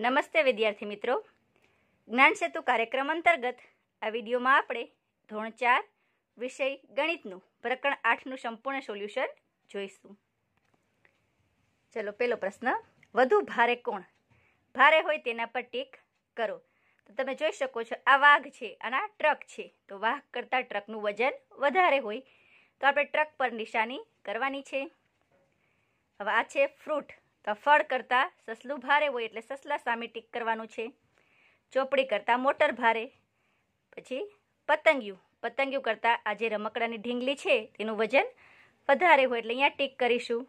નમસ્તે વિદ્યાર્થી મિત્રો જ્ઞાન સેતુ કાર્યક્રમ અંતર્ગત આ વિડીયોમાં આપણે ધોરણ ચાર વિષય ગણિતનું પ્રકરણ આઠનું સંપૂર્ણ સોલ્યુશન જોઈશું ચલો પેલો પ્રશ્ન વધુ ભારે કોણ ભારે હોય તેના પર ટીક કરો તો તમે જોઈ શકો છો આ વાઘ છે અને આ ટ્રક છે તો વાઘ કરતાં ટ્રકનું વજન વધારે હોય તો આપણે ટ્રક પર નિશાની કરવાની છે હવે આ છે ફ્રૂટ તફળ કરતાં સસલું ભારે હોય એટલે સસલા સામે ટીક કરવાનું છે ચોપડી કરતાં મોટર ભારે પછી પતંગિયું પતંગિયું કરતાં આ જે રમકડાની ઢીંગલી છે તેનું વજન વધારે હોય એટલે અહીંયા ટીક કરીશું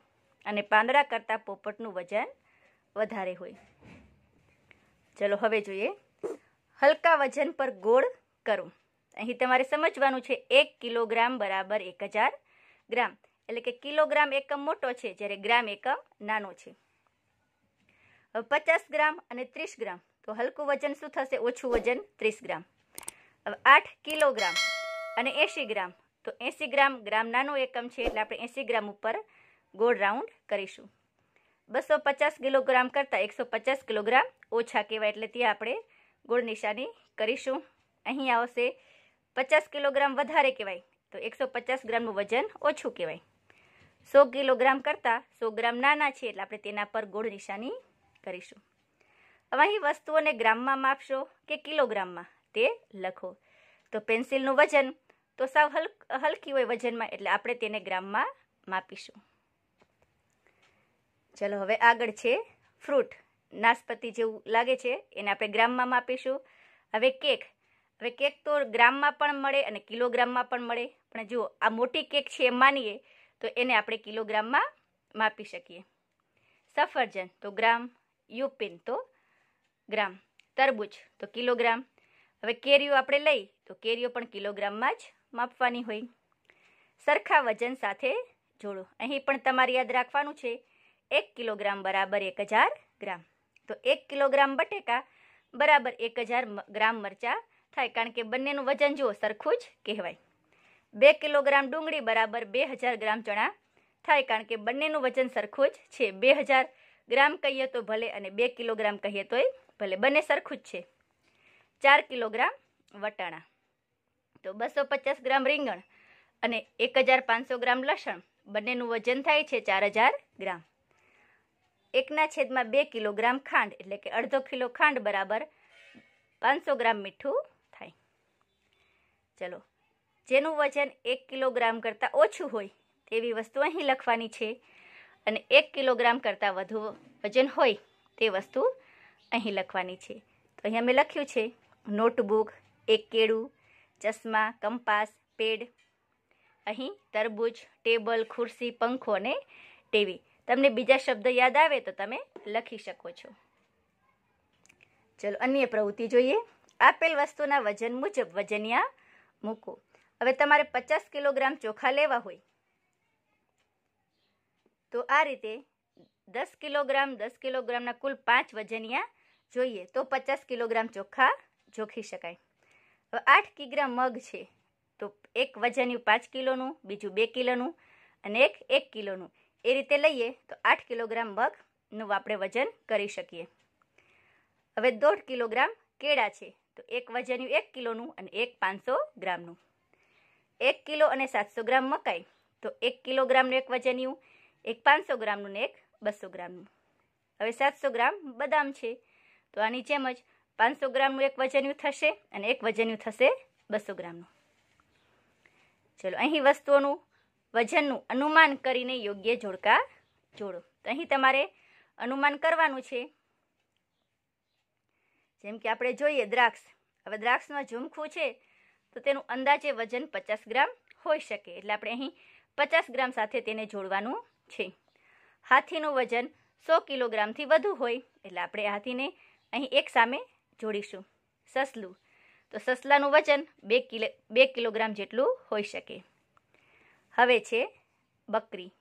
અને પાંદડા કરતાં પોપટનું વજન વધારે હોય ચલો હવે જોઈએ હલકા વજન પર ગોળ કરો અહીં તમારે સમજવાનું છે એક કિલોગ્રામ બરાબર એક હજાર ગ્રામ એટલે કે કિલોગ્રામ એકમ મોટો છે જ્યારે ગ્રામ એકમ નાનો છે હવે પચાસ ગ્રામ અને ત્રીસ ગ્રામ તો હલકું વજન શું થશે ઓછું વજન ત્રીસ ગ્રામ હવે આઠ કિલોગ્રામ અને એંશી ગ્રામ તો એંશી ગ્રામ ગ્રામ નાનો એકમ છે એટલે આપણે એંશી ગ્રામ ઉપર ગોળ રાઉન્ડ કરીશું બસો પચાસ કિલોગ્રામ કરતાં એકસો પચાસ કિલોગ્રામ ઓછા કહેવાય એટલે ત્યાં આપણે ગોળ નિશાની કરીશું અહીં આવશે પચાસ કિલોગ્રામ વધારે કહેવાય તો એકસો પચાસ ગ્રામનું વજન ઓછું કહેવાય સો કિલોગ્રામ કરતાં સો ગ્રામ નાના છે એટલે આપણે તેના પર ગોળ નિશાની કરીશું હવે અહીં વસ્તુઓને ગ્રામમાં માપશો કે કિલોગ્રામમાં તે લખો તો પેન્સિલનું વજન તો સાવ હલક હલકી હોય વજનમાં એટલે આપણે તેને ગ્રામમાં માપીશું ચલો હવે આગળ છે ફ્રૂટ નાસપતિ જેવું લાગે છે એને આપણે ગ્રામમાં માપીશું હવે કેક હવે કેક તો ગ્રામમાં પણ મળે અને કિલોગ્રામમાં પણ મળે પણ જુઓ આ મોટી કેક છે એમ માનીએ તો એને આપણે કિલોગ્રામમાં માપી શકીએ સફરજન તો ગ્રામ યુપિન તો ગ્રામ તરબૂચ તો કિલોગ્રામ હવે કેરીઓ આપણે લઈ તો કેરીઓ પણ કિલોગ્રામમાં જ માપવાની હોય સરખા વજન સાથે જોડો અહીં પણ તમારે યાદ રાખવાનું છે એક કિલોગ્રામ બરાબર એક હજાર ગ્રામ તો એક કિલોગ્રામ બટેકા બરાબર એક હજાર ગ્રામ મરચાં થાય કારણ કે બંનેનું વજન જુઓ સરખું જ કહેવાય બે કિલોગ્રામ ડુંગળી બરાબર બે હજાર ગ્રામ ચણા થાય કારણ કે બંનેનું વજન સરખું જ છે બે હજાર ગ્રામ કહીએ તો ભલે અને બે કિલોગ્રામ કહીએ તોય ભલે બંને સરખું જ છે ચાર કિલોગ્રામ વટાણા તો બસો પચાસ ગ્રામ રીંગણ અને એક હજાર પાંચસો ગ્રામ લસણ બંનેનું વજન થાય છે ચાર હજાર ગ્રામ એકના છેદમાં બે કિલોગ્રામ ખાંડ એટલે કે અડધો કિલો ખાંડ બરાબર પાંચસો ગ્રામ મીઠું થાય ચલો જેનું વજન એક કિલોગ્રામ કરતાં ઓછું હોય તેવી વસ્તુ અહીં લખવાની છે અને એક કિલોગ્રામ કરતાં વધુ વજન હોય તે વસ્તુ અહીં લખવાની છે તો અહીંયા મેં લખ્યું છે નોટબુક એક કેળું ચશ્મા કંપાસ પેડ અહીં તરબૂચ ટેબલ ખુરશી પંખો અને ટીવી તમને બીજા શબ્દ યાદ આવે તો તમે લખી શકો છો ચલો અન્ય પ્રવૃત્તિ જોઈએ આપેલ વસ્તુના વજન મુજબ વજનિયા મૂકો હવે તમારે પચાસ કિલોગ્રામ ચોખા લેવા હોય તો આ રીતે દસ કિલોગ્રામ દસ કિલોગ્રામના કુલ પાંચ વજનિયા જોઈએ તો પચાસ કિલોગ્રામ ચોખા જોખી શકાય હવે આઠ કિગ્રામ મગ છે તો એક વજન્યું પાંચ કિલોનું બીજું બે કિલોનું અને એક એક કિલોનું એ રીતે લઈએ તો આઠ કિલોગ્રામ મગનું આપણે વજન કરી શકીએ હવે દોઢ કિલોગ્રામ કેળા છે તો એક વજન્યું એક કિલોનું અને એક પાંચસો ગ્રામનું એક કિલો અને સાતસો ગ્રામ મકાઈ તો એક કિલોગ્રામનું એક વજનિયું એક પાંચસો ગ્રામનું ને એક બસો ગ્રામનું હવે સાતસો ગ્રામ બદામ છે તો આની જેમ જ પાંચસો ગ્રામનું એક વજનિયું થશે અને એક વજનિયું થશે બસો ગ્રામનું ચલો અહીં વસ્તુઓનું વજનનું અનુમાન કરીને યોગ્ય જોડકા જોડો તો અહીં તમારે અનુમાન કરવાનું છે જેમ કે આપણે જોઈએ દ્રાક્ષ હવે દ્રાક્ષમાં ઝુમખું છે તો તેનું અંદાજે વજન પચાસ ગ્રામ હોઈ શકે એટલે આપણે અહીં પચાસ ગ્રામ સાથે તેને જોડવાનું છે હાથીનું વજન સો કિલોગ્રામથી વધુ હોય એટલે આપણે હાથીને અહીં એક સામે જોડીશું સસલું તો સસલાનું વજન બે કિલો બે કિલોગ્રામ જેટલું હોઈ શકે હવે છે બકરી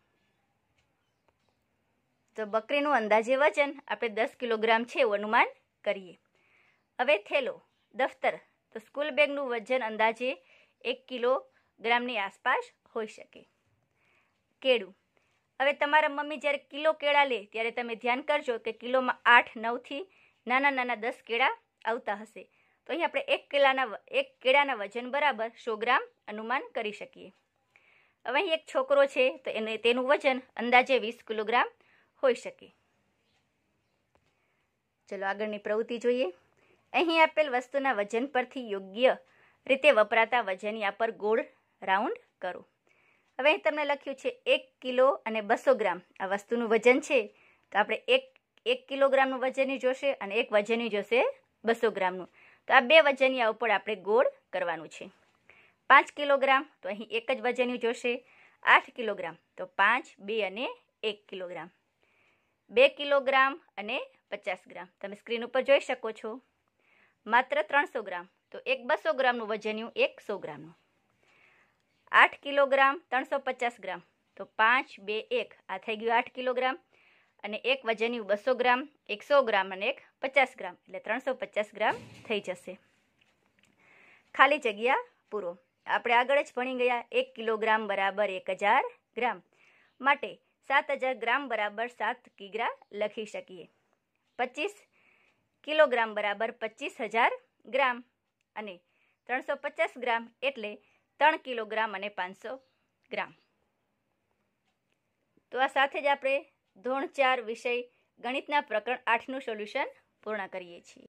તો બકરીનું અંદાજે વજન આપણે દસ કિલોગ્રામ છે એવું અનુમાન કરીએ હવે થેલો દફતર તો સ્કૂલ બેગનું વજન અંદાજે એક કિલોગ્રામની આસપાસ હોઈ શકે કેળું હવે તમારા મમ્મી જ્યારે કિલો કેળા લે ત્યારે તમે ધ્યાન કરજો કે કિલોમાં આઠ નવથી નાના નાના દસ કેળા આવતા હશે તો અહીં આપણે એક કેળાના એક કેળાના વજન બરાબર સો ગ્રામ અનુમાન કરી શકીએ હવે અહીં એક છોકરો છે તો એને તેનું વજન અંદાજે વીસ કિલોગ્રામ હોઈ શકે ચલો આગળની પ્રવૃત્તિ જોઈએ અહીં આપેલ વસ્તુના વજન પરથી યોગ્ય રીતે વપરાતા વજનિયા પર ગોળ રાઉન્ડ કરો હવે અહીં તમને લખ્યું છે એક કિલો અને બસો ગ્રામ આ વસ્તુનું વજન છે તો આપણે એક એક કિલોગ્રામનું વજનની જોશે અને એક વજનની જોશે બસો ગ્રામનું તો આ બે વજનિયા ઉપર આપણે ગોળ કરવાનું છે પાંચ કિલોગ્રામ તો અહીં એક જ વજનની જોશે આઠ કિલોગ્રામ તો પાંચ બે અને એક કિલોગ્રામ બે કિલોગ્રામ અને પચાસ ગ્રામ તમે સ્ક્રીન ઉપર જોઈ શકો છો માત્ર ત્રણસો ગ્રામ તો એક બસો ગ્રામનું વજનિયું એકસો ગ્રામનું આઠ કિલોગ્રામ ત્રણસો પચાસ ગ્રામ તો પાંચ બે એક આ થઈ ગયું આઠ કિલોગ્રામ અને એક વજનિયું બસો ગ્રામ એકસો ગ્રામ અને એક પચાસ ગ્રામ એટલે ત્રણસો પચાસ ગ્રામ થઈ જશે ખાલી જગ્યા પૂરો આપણે આગળ જ ભણી ગયા એક કિલોગ્રામ બરાબર એક હજાર ગ્રામ માટે સાત હજાર ગ્રામ બરાબર સાત કિગ્રા લખી શકીએ પચીસ કિલોગ્રામ બરાબર પચીસ હજાર ગ્રામ અને ત્રણસો પચાસ ગ્રામ એટલે ત્રણ કિલોગ્રામ અને પાંચસો ગ્રામ તો આ સાથે જ આપણે ધોરણ ચાર વિષય ગણિતના પ્રકરણ આઠનું સોલ્યુશન પૂર્ણ કરીએ છીએ